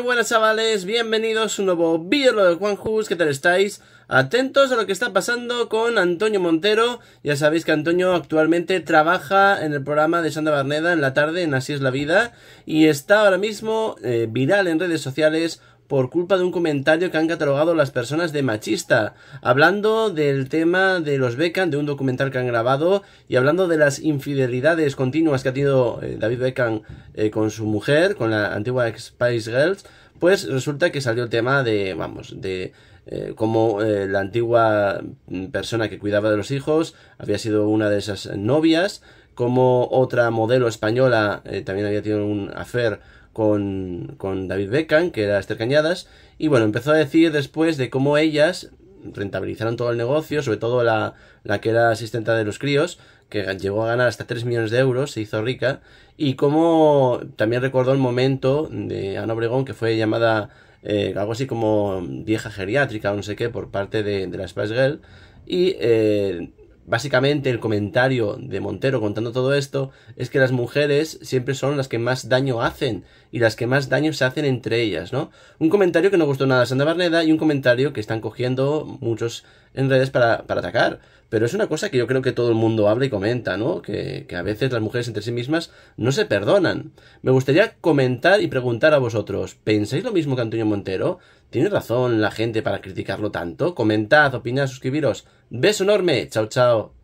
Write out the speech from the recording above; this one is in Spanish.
Muy buenas chavales, bienvenidos a un nuevo vídeo de Juan Hus, ¿qué tal estáis? Atentos a lo que está pasando con Antonio Montero, ya sabéis que Antonio actualmente trabaja en el programa de Sandra Barneda en la tarde en Así es la vida y está ahora mismo eh, viral en redes sociales por culpa de un comentario que han catalogado las personas de machista, hablando del tema de los Beckham, de un documental que han grabado, y hablando de las infidelidades continuas que ha tenido eh, David Beckham eh, con su mujer, con la antigua Spice Girls, pues resulta que salió el tema de, vamos, de eh, cómo la antigua persona que cuidaba de los hijos había sido una de esas novias, como otra modelo española también había tenido un afer con, David Beckham, que era Esther Cañadas, y bueno, empezó a decir después de cómo ellas rentabilizaron todo el negocio, sobre todo la, la que era asistenta de los críos, que llegó a ganar hasta 3 millones de euros, se hizo rica, y como también recordó el momento de Ana Obregón, que fue llamada eh, algo así como vieja geriátrica o no sé qué por parte de, de la Spice Girl, y eh, básicamente el comentario de Montero contando todo esto es que las mujeres siempre son las que más daño hacen y las que más daño se hacen entre ellas, ¿no? Un comentario que no gustó nada a Sandra Barneda y un comentario que están cogiendo muchos en redes para, atacar. Pero es una cosa que yo creo que todo el mundo habla y comenta, ¿no? Que, que, a veces las mujeres entre sí mismas no se perdonan. Me gustaría comentar y preguntar a vosotros, ¿pensáis lo mismo que Antonio Montero? ¿Tiene razón la gente para criticarlo tanto? Comentad, opinad, suscribiros. Beso enorme. Chao, chao.